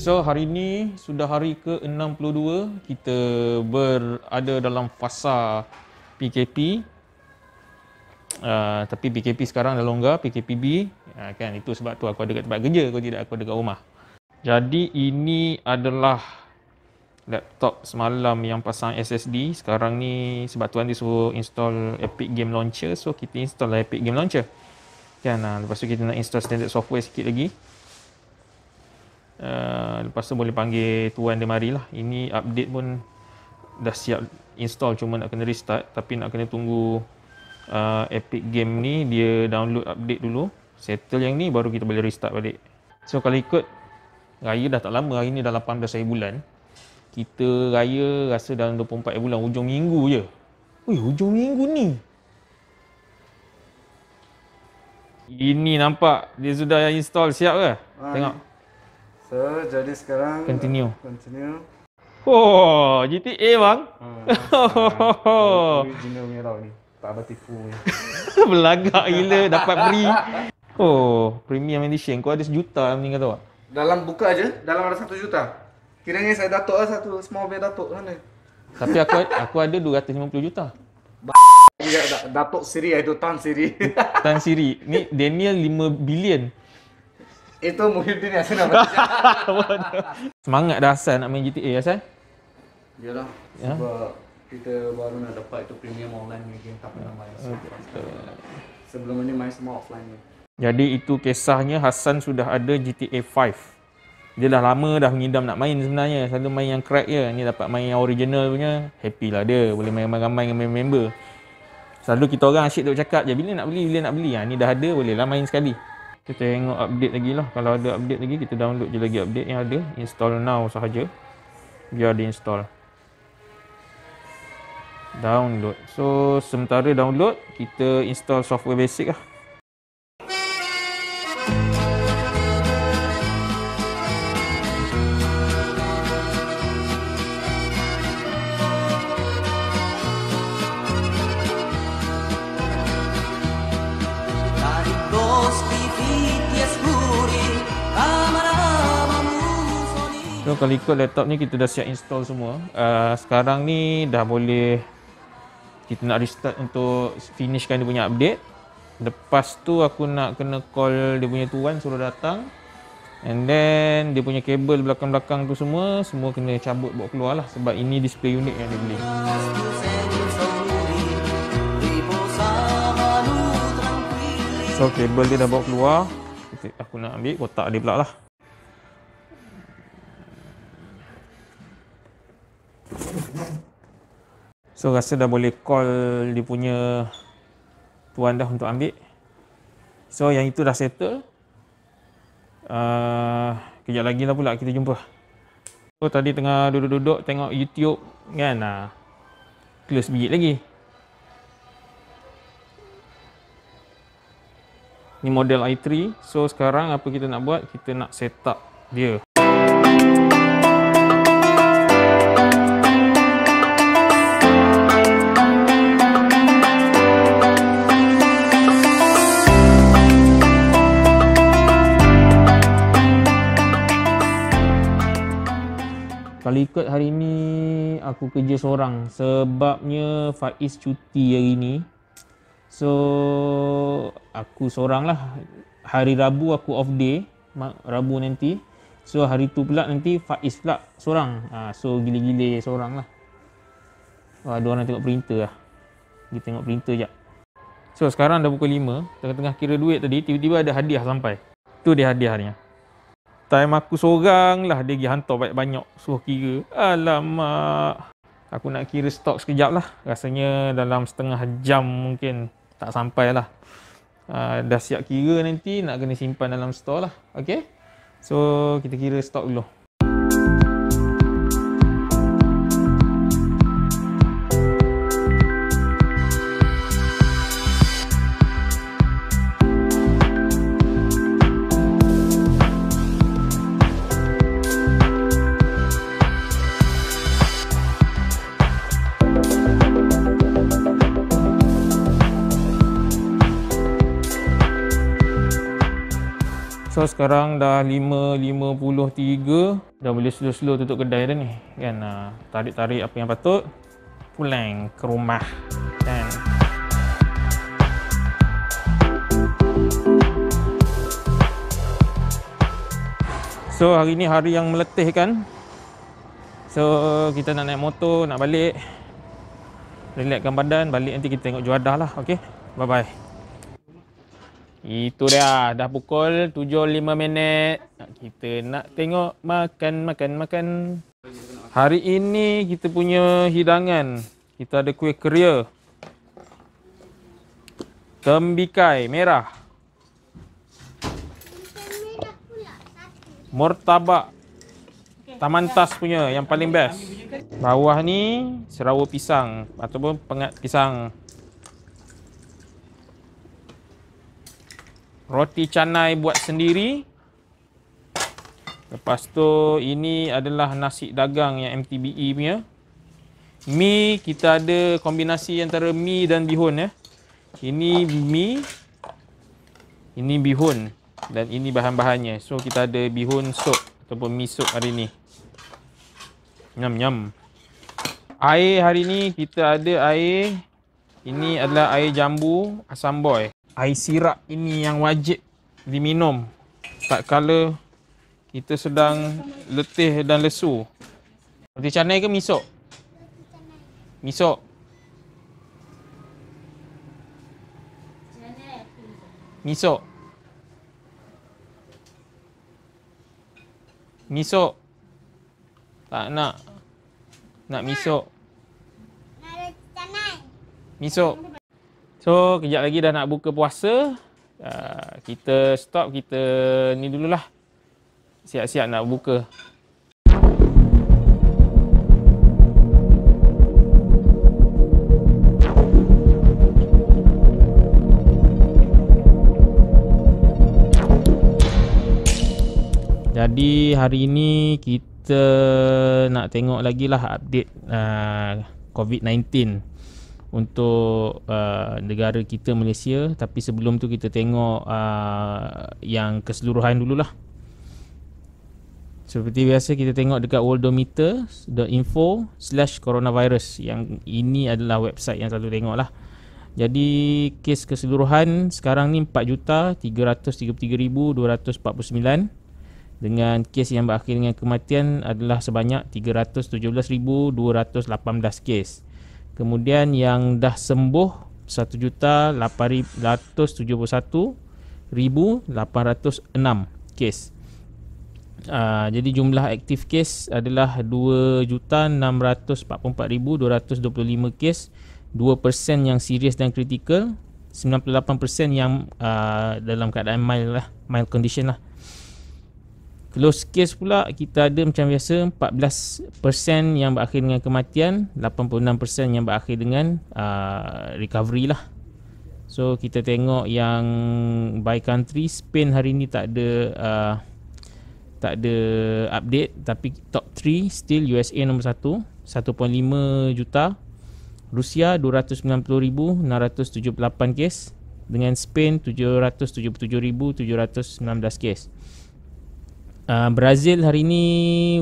So hari ini sudah hari ke-62 kita berada dalam fasa PKP. Uh, ah, tapi PKP sekarang dah longgar, PKPB. Uh, ah, kan itu sebab tu aku ada kat tempat kerja, kalau tidak aku ada kat rumah. Jadi ini adalah laptop semalam yang pasang SSD. Sekarang ni sebab tuan dia suruh install Epic Game Launcher, so kita install lah Epic Game Launcher. Kan uh, lepas tu kita nak install standard software sikit lagi. Eh, lepas tu boleh panggil tuan dia mari lah ini update pun dah siap install cuma nak kena restart tapi nak kena tunggu uh, epic game ni dia download update dulu settle yang ni baru kita boleh restart balik so kalau ikut raya dah tak lama hari ni dah 18 hari bulan kita raya rasa dalam 24 hari bulan hujung minggu je Ui, hujung minggu ni ini nampak dia sudah install siap ke? Ha, Tengok. Ni. So, jadi sekarang continue. Uh, continue. Oh, GTA bang. Hmm, original punya tau ni. Tak ada tipu ni. Belagak gila dapat free. Oh, premium edition. Kau ada sejuta dalam ni kata tak? Dalam buka aje, dalam ada satu juta. kira Kiranya saya datuk lah satu small bear datuk mana. Tapi aku aku ada 250 juta. Datuk Siri itu Tan Siri. Tan Siri. Ni Daniel 5 bilion. Itu Muhyiddin Yassin nak main Semangat dah Hassan nak main GTA Hassan Yalah ya? sebab yeah. kita baru nak dapat itu premium online game tak pernah main okay. Oh, Sebelum ni main semua offline ni Jadi itu kisahnya Hasan sudah ada GTA 5 dia dah lama dah mengidam nak main sebenarnya Selalu main yang crack je Ni dapat main yang original punya Happy lah dia Boleh main ramai-ramai dengan member Selalu kita orang asyik duk cakap je Bila nak beli, bila nak beli ha, Ni dah ada boleh lah main sekali kita tengok update lagi lah kalau ada update lagi kita download je lagi update yang ada install now sahaja biar di install download so sementara download kita install software basic lah So kalau ikut laptop ni kita dah siap install semua. Uh, sekarang ni dah boleh kita nak restart untuk finishkan dia punya update. Lepas tu aku nak kena call dia punya tuan suruh datang. And then dia punya kabel belakang-belakang tu semua semua kena cabut bawa keluar lah sebab ini display unit yang dia beli. So kabel dia dah bawa keluar. Aku nak ambil kotak dia pula lah. So rasa dah boleh call dia punya tuan dah untuk ambil. So yang itu dah settle. Uh, kejap lagi lah pula kita jumpa. So tadi tengah duduk-duduk tengok YouTube kan. Uh, close biji lagi. Ni model i3. So sekarang apa kita nak buat? Kita nak set up dia. Kalau ikut hari ni aku kerja seorang sebabnya Faiz cuti hari ni. So aku seorang lah. Hari Rabu aku off day. Rabu nanti. So hari tu pula nanti Faiz pula seorang. Ha, so gila-gila seorang lah. Wah, ada orang tengok printer lah. Kita tengok printer jap. So sekarang dah pukul 5. Tengah-tengah kira duit tadi. Tiba-tiba ada hadiah sampai. Tu dia hadiahnya time aku seorang lah dia pergi hantar banyak-banyak suruh kira alamak aku nak kira stok sekejap lah rasanya dalam setengah jam mungkin tak sampai lah uh, dah siap kira nanti nak kena simpan dalam stok lah okay? so kita kira stok dulu so sekarang dah 5.53 dah boleh slow-slow tutup kedai dah ni kan uh, tarik-tarik apa yang patut pulang ke rumah kan so hari ni hari yang meletih kan so kita nak naik motor nak balik relaxkan badan balik nanti kita tengok juadah lah ok bye bye itu dia. Dah pukul 7.05 minit. Kita nak tengok makan, makan, makan. Hari ini kita punya hidangan. Kita ada kuih keria. Tembikai merah. Mortabak. Taman Tas punya yang paling best. Bawah ni serawa pisang ataupun pengat pisang. roti canai buat sendiri. Lepas tu ini adalah nasi dagang yang MTBE punya. Mi kita ada kombinasi antara mi dan bihun ya. Ini mi. Ini bihun dan ini bahan-bahannya. So kita ada bihun sup ataupun mi sup hari ni. Nyam nyam. Air hari ni kita ada air ini adalah air jambu asam boy air sirap ini yang wajib diminum tak kala kita sedang letih dan lesu roti canai ke misok misok misok misok tak nak nak misok misok So, kejap lagi dah nak buka puasa. Uh, kita stop, kita ni dululah. Siap-siap nak buka. Jadi hari ini kita nak tengok lagi lah update uh, ah, COVID-19 untuk uh, negara kita Malaysia tapi sebelum tu kita tengok uh, yang keseluruhan dululah seperti biasa kita tengok dekat worldometer.info slash coronavirus yang ini adalah website yang selalu tengok lah jadi kes keseluruhan sekarang ni 4,333,249 dengan kes yang berakhir dengan kematian adalah sebanyak 317,218 kes. Kemudian yang dah sembuh 1,871,806 kes. Uh, jadi jumlah aktif kes adalah 2,644,225 kes. 2% yang serius dan kritikal. 98% yang uh, dalam keadaan mild lah, mild condition lah. Close case pula kita ada macam biasa 14% yang berakhir dengan kematian 86% yang berakhir dengan uh, recovery lah So kita tengok yang by country Spain hari ni tak ada uh, tak ada update tapi top 3 still USA nombor 1 1.5 juta Rusia 290,000 290,678 kes dengan Spain 777,716 kes uh, Brazil hari ni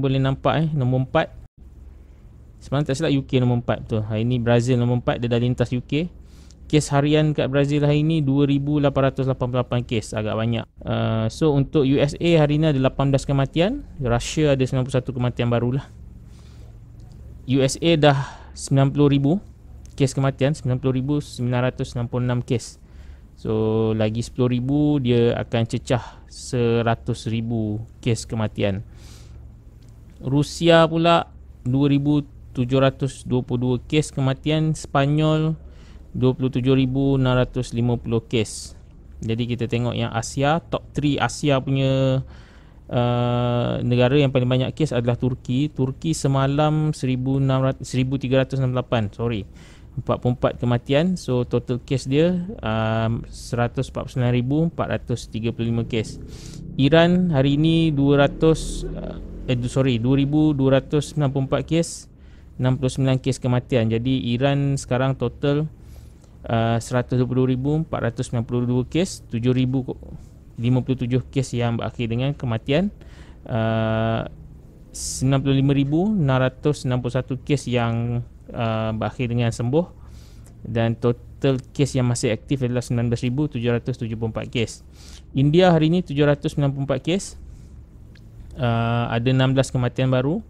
boleh nampak eh nombor 4 Sebenarnya tak silap UK nombor 4 betul Hari ni Brazil nombor 4 dia dah lintas UK Kes harian kat Brazil hari ni 2,888 kes agak banyak uh, So untuk USA hari ni ada 18 kematian Russia ada 91 kematian barulah USA dah 90,000 kes kematian 90,966 kes So lagi ribu dia akan cecah ribu kes kematian. Rusia pula 2,722 kes kematian, Sepanyol 27,650 kes. Jadi kita tengok yang Asia, top 3 Asia punya uh, negara yang paling banyak kes adalah Turki. Turki semalam 1,600, 1,368, sorry. 44 kematian so total case dia um, 149435 case Iran hari ini 200 uh, eh, eh sorry 2264 case 69 case kematian jadi Iran sekarang total uh, 122492 case 7057 case yang berakhir dengan kematian uh, 95661 case yang uh, berakhir dengan sembuh dan total kes yang masih aktif adalah 19,774 kes India hari ini 794 kes uh, ada 16 kematian baru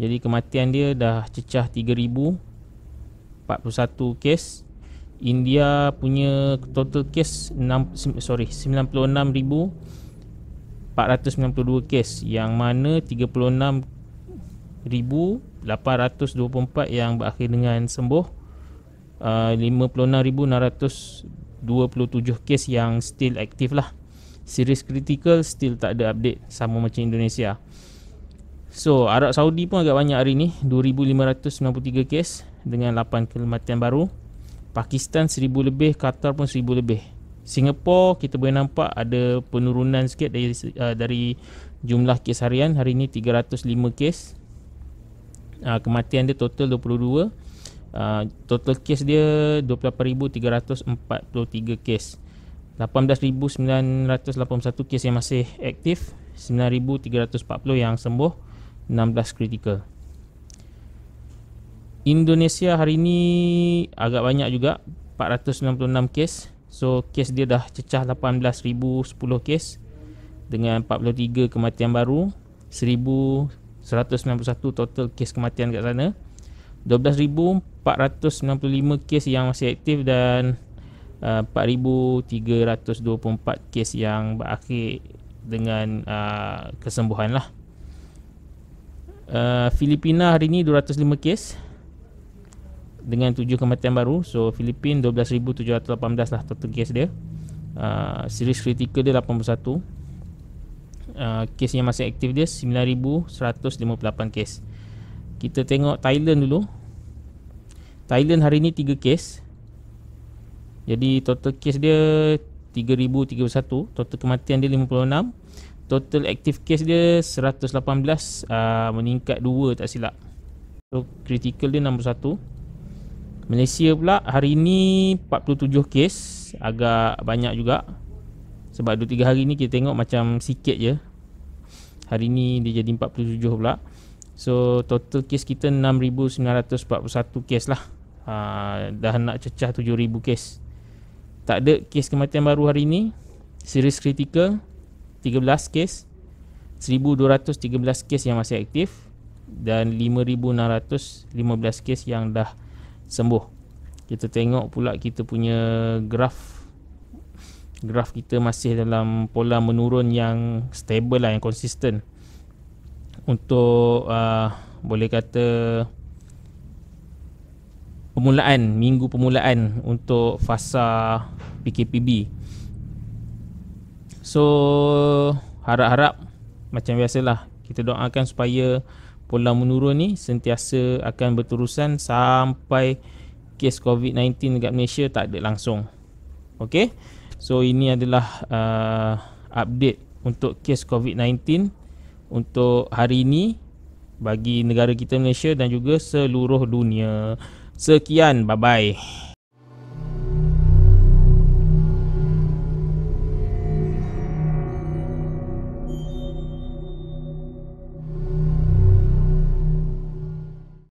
jadi kematian dia dah cecah 3,041 kes India punya total kes 6, sorry 96,000 492 kes yang mana 824 yang berakhir dengan sembuh ah, uh, 56,627 kes yang still aktif lah Series critical still tak ada update sama macam Indonesia So Arab Saudi pun agak banyak hari ni 2,593 kes dengan 8 kematian baru Pakistan 1,000 lebih, Qatar pun 1,000 lebih Singapura kita boleh nampak ada penurunan sikit dari, uh, dari jumlah kes harian Hari ni 305 kes uh, kematian dia total 22 uh, ah, total case dia 28343 case, 18981 case yang masih aktif 9340 yang sembuh 16 critical. Indonesia hari ini agak banyak juga 496 kes So kes dia dah cecah 18,010 kes Dengan 43 kematian baru 191 total kes kematian kat sana 12495 kes yang masih aktif dan uh, 4324 kes yang berakhir dengan uh, kesembuhan lah uh, Filipina hari ni 205 kes dengan 7 kematian baru so Filipin 12718 lah total kes dia uh, series critical dia 81 kes uh, yang masih aktif dia 9158 kes. Kita tengok Thailand dulu. Thailand hari ni 3 kes. Jadi total kes dia 3031, total kematian dia 56, total aktif case dia 118 uh, ah, meningkat 2 tak silap. So critical dia 61. Malaysia pula hari ni 47 kes, agak banyak juga. Sebab 2 3 hari ni kita tengok macam sikit je, Hari ini dia jadi 47 pula. So total kes kita 6941 kes lah. Ha, dah nak cecah 7000 kes. Tak ada kes kematian baru hari ini. Serius kritikal 13 kes. 1213 kes yang masih aktif dan 5615 kes yang dah sembuh. Kita tengok pula kita punya graf graf kita masih dalam pola menurun yang stable lah yang konsisten untuk uh, boleh kata permulaan minggu permulaan untuk fasa PKPB so harap-harap macam biasalah kita doakan supaya pola menurun ni sentiasa akan berterusan sampai kes COVID-19 dekat Malaysia tak ada langsung Okey. So ini adalah uh, update untuk kes COVID-19 untuk hari ini bagi negara kita Malaysia dan juga seluruh dunia. Sekian, bye-bye.